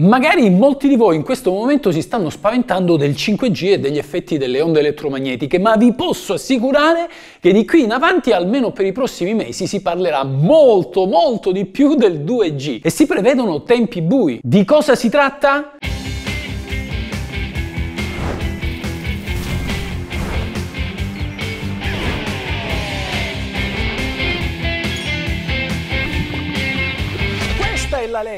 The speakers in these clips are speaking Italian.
Magari molti di voi in questo momento si stanno spaventando del 5G e degli effetti delle onde elettromagnetiche, ma vi posso assicurare che di qui in avanti, almeno per i prossimi mesi, si parlerà molto molto di più del 2G e si prevedono tempi bui. Di cosa si tratta?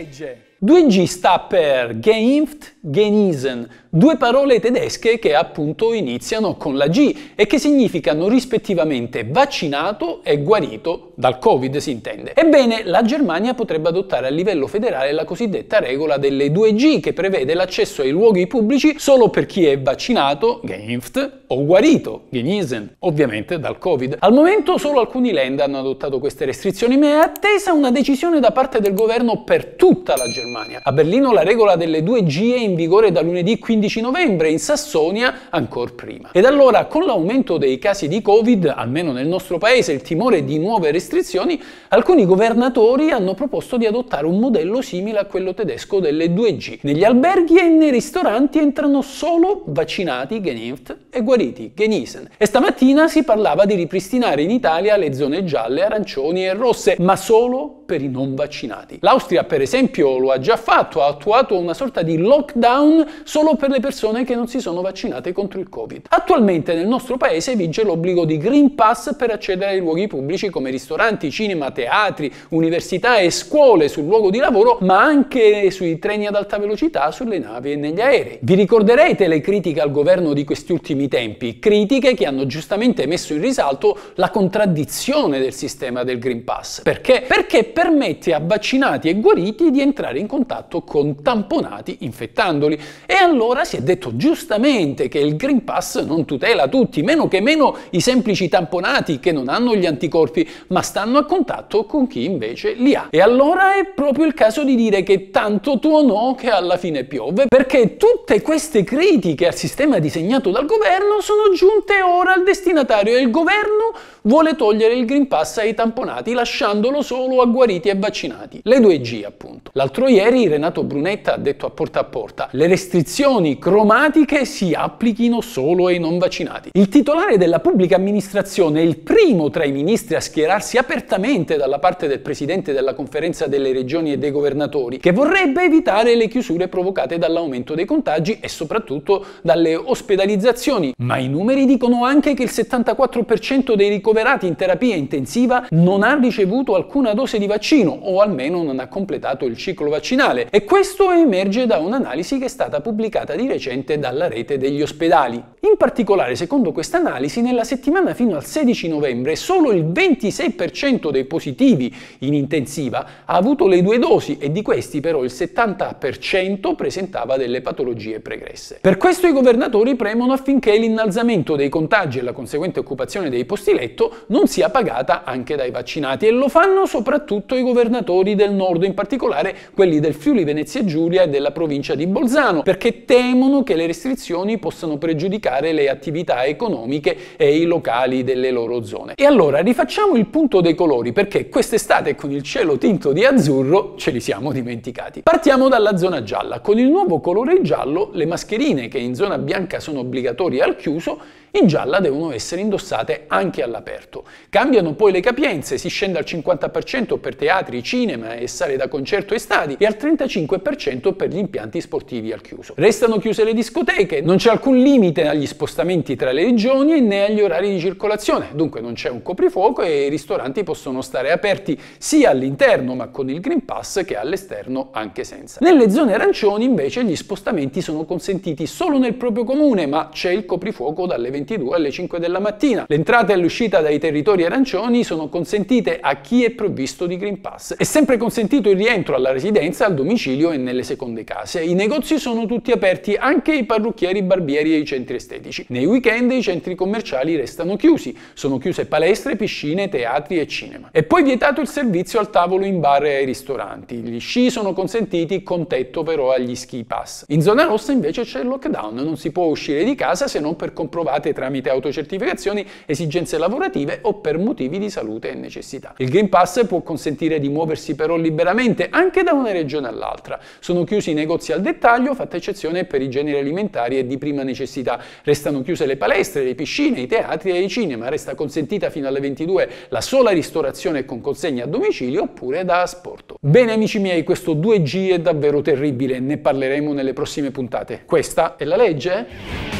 legge. 2G sta per Geimpft Genisen, due parole tedesche che appunto iniziano con la G e che significano rispettivamente vaccinato e guarito dal Covid, si intende. Ebbene, la Germania potrebbe adottare a livello federale la cosiddetta regola delle 2G che prevede l'accesso ai luoghi pubblici solo per chi è vaccinato, geimpft, o guarito, genisen, ovviamente dal Covid. Al momento solo alcuni land hanno adottato queste restrizioni, ma è attesa una decisione da parte del governo per tutta la Germania. A Berlino la regola delle 2G è in in vigore da lunedì 15 novembre, in Sassonia ancora prima. Ed allora con l'aumento dei casi di Covid, almeno nel nostro paese, il timore di nuove restrizioni, alcuni governatori hanno proposto di adottare un modello simile a quello tedesco delle 2G. Negli alberghi e nei ristoranti entrano solo vaccinati, geimpft, e guariti, Genisen. E stamattina si parlava di ripristinare in Italia le zone gialle, arancioni e rosse, ma solo per i non vaccinati. L'Austria, per esempio, lo ha già fatto, ha attuato una sorta di lockdown solo per le persone che non si sono vaccinate contro il Covid. Attualmente nel nostro paese vige l'obbligo di Green Pass per accedere ai luoghi pubblici come ristoranti, cinema, teatri, università e scuole sul luogo di lavoro, ma anche sui treni ad alta velocità, sulle navi e negli aerei. Vi ricorderete le critiche al governo di questi ultimi ultimi tempi, critiche che hanno giustamente messo in risalto la contraddizione del sistema del Green Pass. Perché? Perché permette a vaccinati e guariti di entrare in contatto con tamponati infettandoli. E allora si è detto giustamente che il Green Pass non tutela tutti, meno che meno i semplici tamponati che non hanno gli anticorpi, ma stanno a contatto con chi invece li ha. E allora è proprio il caso di dire che tanto no che alla fine piove, perché tutte queste critiche al sistema disegnato dal governo governo sono giunte ora al destinatario e il governo vuole togliere il Green Pass ai tamponati lasciandolo solo a guariti e vaccinati. Le 2G appunto. L'altro ieri Renato Brunetta ha detto a porta a porta le restrizioni cromatiche si applichino solo ai non vaccinati. Il titolare della pubblica amministrazione è il primo tra i ministri a schierarsi apertamente dalla parte del presidente della conferenza delle regioni e dei governatori che vorrebbe evitare le chiusure provocate dall'aumento dei contagi e soprattutto dalle ospedalizzazioni istituzioni, ma i numeri dicono anche che il 74% dei ricoverati in terapia intensiva non ha ricevuto alcuna dose di vaccino o almeno non ha completato il ciclo vaccinale e questo emerge da un'analisi che è stata pubblicata di recente dalla rete degli ospedali. In particolare, secondo questa analisi, nella settimana fino al 16 novembre solo il 26% dei positivi in intensiva ha avuto le due dosi e di questi però il 70% presentava delle patologie pregresse. Per questo i governatori premono affinché l'innalzamento dei contagi e la conseguente occupazione dei posti letto non sia pagata anche dai vaccinati e lo fanno soprattutto i governatori del nord, in particolare quelli del Friuli Venezia Giulia e della provincia di Bolzano, perché temono che le restrizioni possano pregiudicare bloccare le attività economiche e i locali delle loro zone. E allora rifacciamo il punto dei colori perché quest'estate con il cielo tinto di azzurro ce li siamo dimenticati. Partiamo dalla zona gialla. Con il nuovo colore giallo le mascherine che in zona bianca sono obbligatorie al chiuso in gialla devono essere indossate anche all'aperto. Cambiano poi le capienze, si scende al 50% per teatri, cinema e sale da concerto e stadi e al 35% per gli impianti sportivi al chiuso. Restano chiuse le discoteche, non c'è alcun limite agli spostamenti tra le regioni né agli orari di circolazione, dunque non c'è un coprifuoco e i ristoranti possono stare aperti sia all'interno ma con il Green Pass che all'esterno anche senza. Nelle zone arancioni invece gli spostamenti sono consentiti solo nel proprio comune ma c'è il coprifuoco dalle 20 2022 alle 5 della mattina. L'entrata e l'uscita dai territori arancioni sono consentite a chi è provvisto di Green Pass. È sempre consentito il rientro alla residenza, al domicilio e nelle seconde case. I negozi sono tutti aperti, anche i parrucchieri, i barbieri e i centri estetici. Nei weekend i centri commerciali restano chiusi. Sono chiuse palestre, piscine, teatri e cinema. È poi vietato il servizio al tavolo in bar e ai ristoranti. Gli sci sono consentiti con tetto però agli ski pass. In zona rossa invece c'è il lockdown, non si può uscire di casa se non per comprovate anche tramite autocertificazioni, esigenze lavorative o per motivi di salute e necessità. Il Green Pass può consentire di muoversi però liberamente anche da una regione all'altra. Sono chiusi i negozi al dettaglio, fatta eccezione per i generi alimentari e di prima necessità. Restano chiuse le palestre, le piscine, i teatri e i cinema. Resta consentita fino alle 22 la sola ristorazione con consegna a domicilio oppure da asporto. Bene amici miei, questo 2G è davvero terribile, ne parleremo nelle prossime puntate. Questa è la legge?